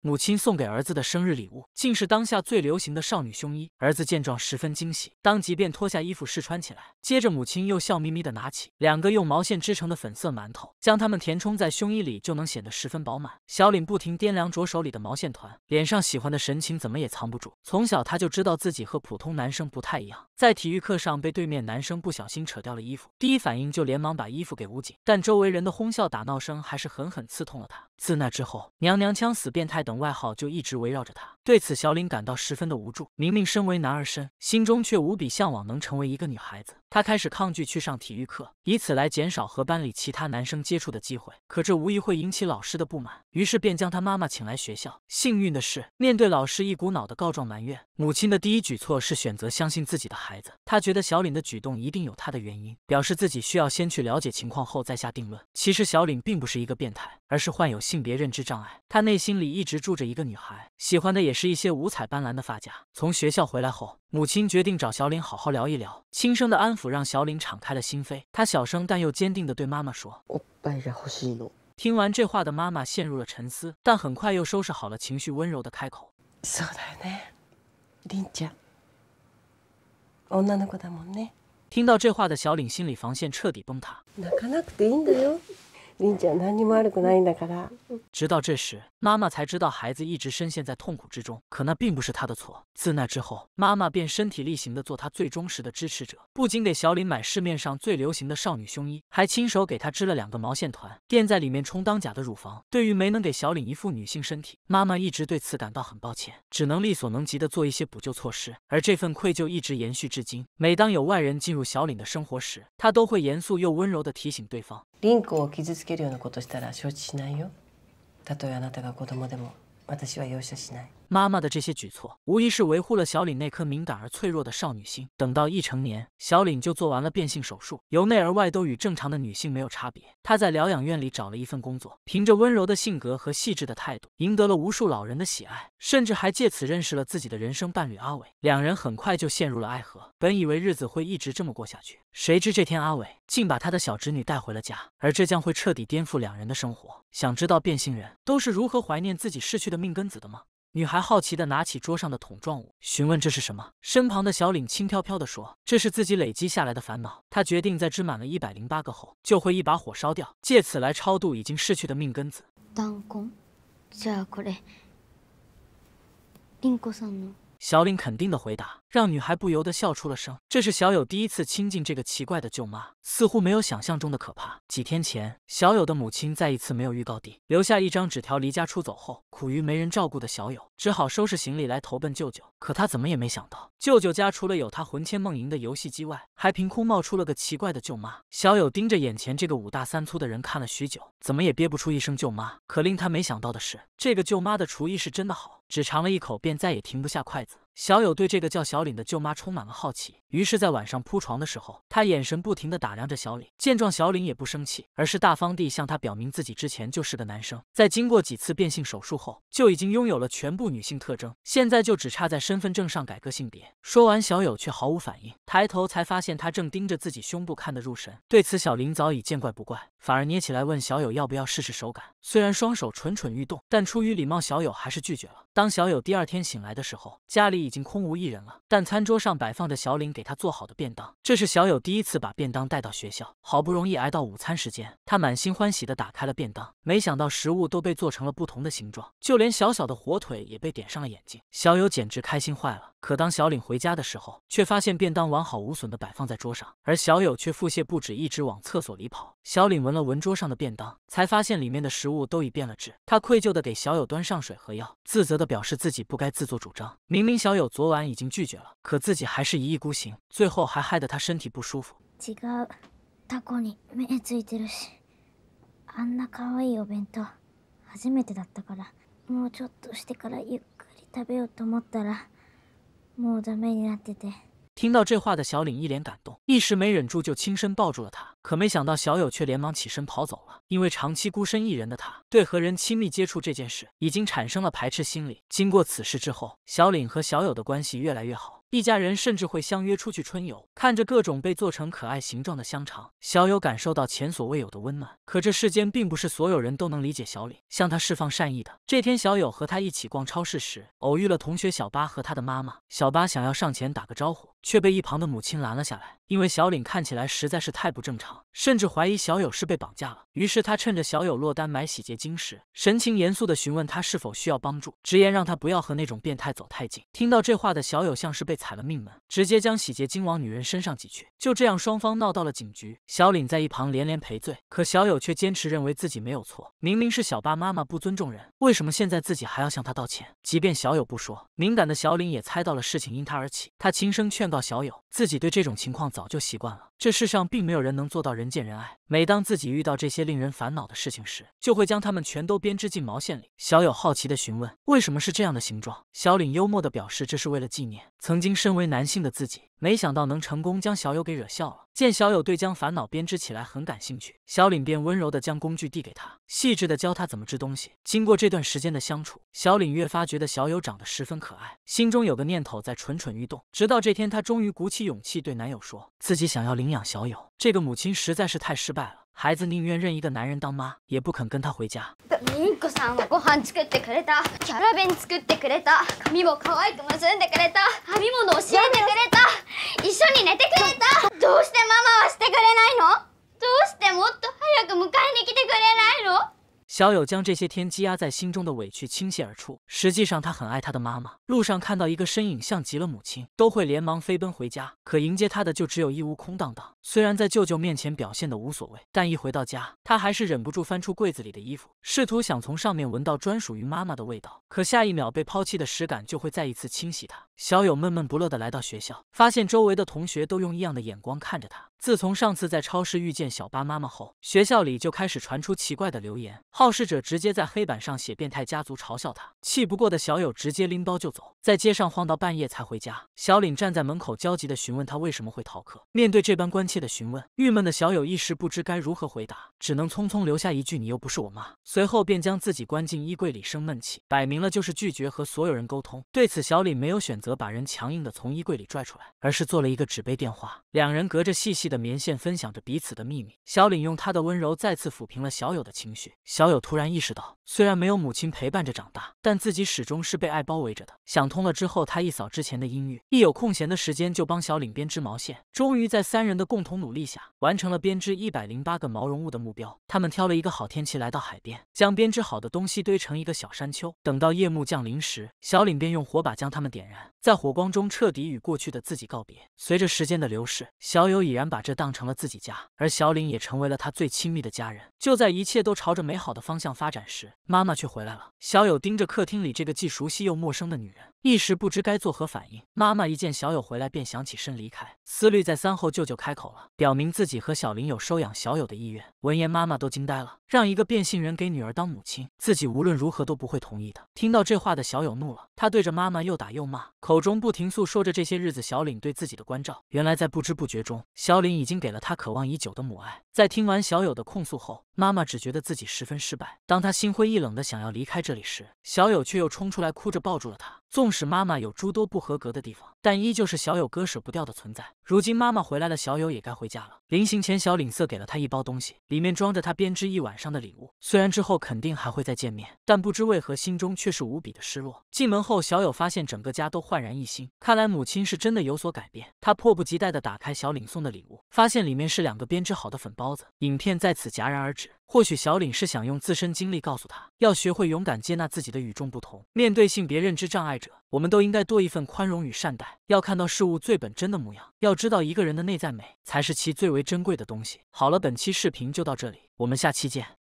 母亲送给儿子的生日礼物，竟是当下最流行的少女胸衣。儿子见状十分惊喜，当即便脱下衣服试穿起来。接着，母亲又笑眯眯的拿起两个用毛线织成的粉色馒头，将它们填充在胸衣里，就能显得十分饱满。小林不停掂量着手里的毛线团，脸上喜欢的神情怎么也藏不住。从小他就知道自己和普通男生不太一样，在体育课上被对面男生不小心扯掉了衣服，第一反应就连忙把衣服给捂紧，但周围人的哄笑打闹声还是狠狠刺痛了他。自那之后，“娘娘腔”“死变态”等外号就一直围绕着他。对此，小林感到十分的无助。明明身为男儿身，心中却无比向往能成为一个女孩子。他开始抗拒去上体育课，以此来减少和班里其他男生接触的机会。可这无疑会引起老师的不满，于是便将他妈妈请来学校。幸运的是，面对老师一股脑的告状埋怨，母亲的第一举措是选择相信自己的孩子。他觉得小岭的举动一定有他的原因，表示自己需要先去了解情况后再下定论。其实，小岭并不是一个变态，而是患有性别认知障碍。他内心里一直住着一个女孩，喜欢的也是一些五彩斑斓的发夹。从学校回来后。母亲决定找小林好好聊一聊，轻声的安抚让小林敞开了心扉。他小声但又坚定的对妈妈说：“我本人好失落。”听完这话的妈妈陷入了沉思，但很快又收拾好了情绪，温柔的开口：“そうだね，ちゃん、女の子だもんね。”听到这话的小林心理防线彻底崩塌。泣かなくていいんだよ。ちゃん何にも悪くないんだから。直到这时，妈妈才知道孩子一直深陷在痛苦之中。可那并不是她的错。自那之后，妈妈便身体力行的做她最忠实的支持者，不仅给小李买市面上最流行的少女胸衣，还亲手给他织了两个毛线团，垫在里面充当假的乳房。对于没能给小李一副女性身体，妈妈一直对此感到很抱歉，只能力所能及的做一些补救措施。而这份愧疚一直延续至今。每当有外人进入小李的生活时，她都会严肃又温柔的提醒对方。たとえあなたが子供でも私は容赦しない妈妈的这些举措，无疑是维护了小岭那颗敏感而脆弱的少女心。等到一成年，小岭就做完了变性手术，由内而外都与正常的女性没有差别。她在疗养院里找了一份工作，凭着温柔的性格和细致的态度，赢得了无数老人的喜爱，甚至还借此认识了自己的人生伴侣阿伟。两人很快就陷入了爱河。本以为日子会一直这么过下去，谁知这天阿伟竟把他的小侄女带回了家，而这将会彻底颠覆两人的生活。想知道变性人都是如何怀念自己逝去的命根子的吗？女孩好奇的拿起桌上的桶状物，询问这是什么。身旁的小领轻飘飘的说：“这是自己累积下来的烦恼。他决定在织满了一百零八个后，就会一把火烧掉，借此来超度已经逝去的命根子。”小岭肯定的回答让女孩不由得笑出了声。这是小友第一次亲近这个奇怪的舅妈，似乎没有想象中的可怕。几天前，小友的母亲再一次没有预告地留下一张纸条离家出走后，苦于没人照顾的小友只好收拾行李来投奔舅舅。可他怎么也没想到，舅舅家除了有他魂牵梦萦的游戏机外，还凭空冒出了个奇怪的舅妈。小友盯着眼前这个五大三粗的人看了许久，怎么也憋不出一声“舅妈”。可令他没想到的是，这个舅妈的厨艺是真的好。只尝了一口，便再也停不下筷子。小友对这个叫小岭的舅妈充满了好奇，于是，在晚上铺床的时候，他眼神不停地打量着小岭。见状，小岭也不生气，而是大方地向他表明自己之前就是个男生，在经过几次变性手术后，就已经拥有了全部女性特征，现在就只差在身份证上改个性别。说完，小友却毫无反应，抬头才发现他正盯着自己胸部看得入神。对此，小林早已见怪不怪，反而捏起来问小友要不要试试手感。虽然双手蠢蠢欲动，但出于礼貌，小友还是拒绝了。当小友第二天醒来的时候，家里。已经空无一人了，但餐桌上摆放着小岭给他做好的便当。这是小友第一次把便当带到学校，好不容易挨到午餐时间，他满心欢喜的打开了便当，没想到食物都被做成了不同的形状，就连小小的火腿也被点上了眼睛。小友简直开心坏了。可当小岭回家的时候，却发现便当完好无损的摆放在桌上，而小友却腹泻不止，一直往厕所里跑。小岭闻了闻桌上的便当，才发现里面的食物都已变了质。他愧疚的给小友端上水和药，自责的表示自己不该自作主张，明明小友昨晚已经拒绝了，可自己还是一意孤行，最后还害得他身体不舒服。違う、タコに目ついてるし、あんな可愛いお弁当、初めてだったから、もうちょっとしてからゆっくり食べようと思ったら。的听到这话的小岭一脸感动，一时没忍住就轻身抱住了他，可没想到小友却连忙起身跑走了。因为长期孤身一人的他，对和人亲密接触这件事已经产生了排斥心理。经过此事之后，小岭和小友的关系越来越好。一家人甚至会相约出去春游，看着各种被做成可爱形状的香肠，小友感受到前所未有的温暖。可这世间并不是所有人都能理解小李向他释放善意的。这天，小友和他一起逛超市时，偶遇了同学小八和他的妈妈。小八想要上前打个招呼，却被一旁的母亲拦了下来。因为小岭看起来实在是太不正常，甚至怀疑小友是被绑架了。于是他趁着小友落单买洗洁精时，神情严肃地询问他是否需要帮助，直言让他不要和那种变态走太近。听到这话的小友像是被踩了命门，直接将洗洁精往女人身上挤去。就这样，双方闹到了警局。小岭在一旁连连赔罪，可小友却坚持认为自己没有错，明明是小爸妈妈不尊重人，为什么现在自己还要向他道歉？即便小友不说，敏感的小岭也猜到了事情因他而起。他轻声劝告小友，自己对这种情况。早就习惯了，这世上并没有人能做到人见人爱。每当自己遇到这些令人烦恼的事情时，就会将它们全都编织进毛线里。小友好奇的询问：“为什么是这样的形状？”小岭幽默的表示：“这是为了纪念。”曾经身为男性的自己，没想到能成功将小友给惹笑了。见小友对将烦恼编织起来很感兴趣，小岭便温柔的将工具递给他，细致的教他怎么织东西。经过这段时间的相处，小岭越发觉得小友长得十分可爱，心中有个念头在蠢蠢欲动。直到这天，他终于鼓起勇气对男友说，自己想要领养小友。这个母亲实在是太失败了。孩子宁愿认一个男人当妈，也不肯跟他回家。小友将这些天积压在心中的委屈倾泻而出。实际上，他很爱他的妈妈。路上看到一个身影像极了母亲，都会连忙飞奔回家。可迎接他的就只有一屋空荡荡。虽然在舅舅面前表现的无所谓，但一回到家，他还是忍不住翻出柜子里的衣服，试图想从上面闻到专属于妈妈的味道。可下一秒被抛弃的实感就会再一次侵袭他。小友闷闷不乐的来到学校，发现周围的同学都用异样的眼光看着他。自从上次在超市遇见小巴妈妈后，学校里就开始传出奇怪的流言。好。肇事者直接在黑板上写“变态家族”，嘲笑他。气不过的小友直接拎包就走，在街上晃到半夜才回家。小李站在门口焦急地询问他为什么会逃课。面对这般关切的询问，郁闷的小友一时不知该如何回答，只能匆匆留下一句“你又不是我妈”。随后便将自己关进衣柜里生闷气，摆明了就是拒绝和所有人沟通。对此，小李没有选择把人强硬地从衣柜里拽出来，而是做了一个纸杯电话，两人隔着细细的棉线分享着彼此的秘密。小李用他的温柔再次抚平了小友的情绪。小友。突然意识到，虽然没有母亲陪伴着长大，但自己始终是被爱包围着的。想通了之后，他一扫之前的阴郁，一有空闲的时间就帮小岭编织毛线。终于在三人的共同努力下，完成了编织一百零八个毛绒物的目标。他们挑了一个好天气来到海边，将编织好的东西堆成一个小山丘。等到夜幕降临时，小岭便用火把将它们点燃，在火光中彻底与过去的自己告别。随着时间的流逝，小友已然把这当成了自己家，而小岭也成为了他最亲密的家人。就在一切都朝着美好的。方向发展时，妈妈却回来了。小友盯着客厅里这个既熟悉又陌生的女人。一时不知该作何反应，妈妈一见小友回来，便想起身离开。思虑再三后，舅舅开口了，表明自己和小林有收养小友的意愿。闻言，妈妈都惊呆了，让一个变性人给女儿当母亲，自己无论如何都不会同意的。听到这话的小友怒了，他对着妈妈又打又骂，口中不停诉说着这些日子小林对自己的关照。原来在不知不觉中，小林已经给了他渴望已久的母爱。在听完小友的控诉后，妈妈只觉得自己十分失败。当他心灰意冷的想要离开这里时，小友却又冲出来，哭着抱住了他。纵使妈妈有诸多不合格的地方，但依旧是小友割舍不掉的存在。如今妈妈回来了，小友也该回家了。临行前，小领色给了他一包东西，里面装着他编织一晚上的礼物。虽然之后肯定还会再见面，但不知为何心中却是无比的失落。进门后，小友发现整个家都焕然一新，看来母亲是真的有所改变。他迫不及待地打开小领送的礼物，发现里面是两个编织好的粉包子。影片在此戛然而止。或许小岭是想用自身经历告诉他，要学会勇敢接纳自己的与众不同。面对性别认知障碍者，我们都应该多一份宽容与善待，要看到事物最本真的模样，要知道一个人的内在美才是其最为珍贵的东西。好了，本期视频就到这里，我们下期见。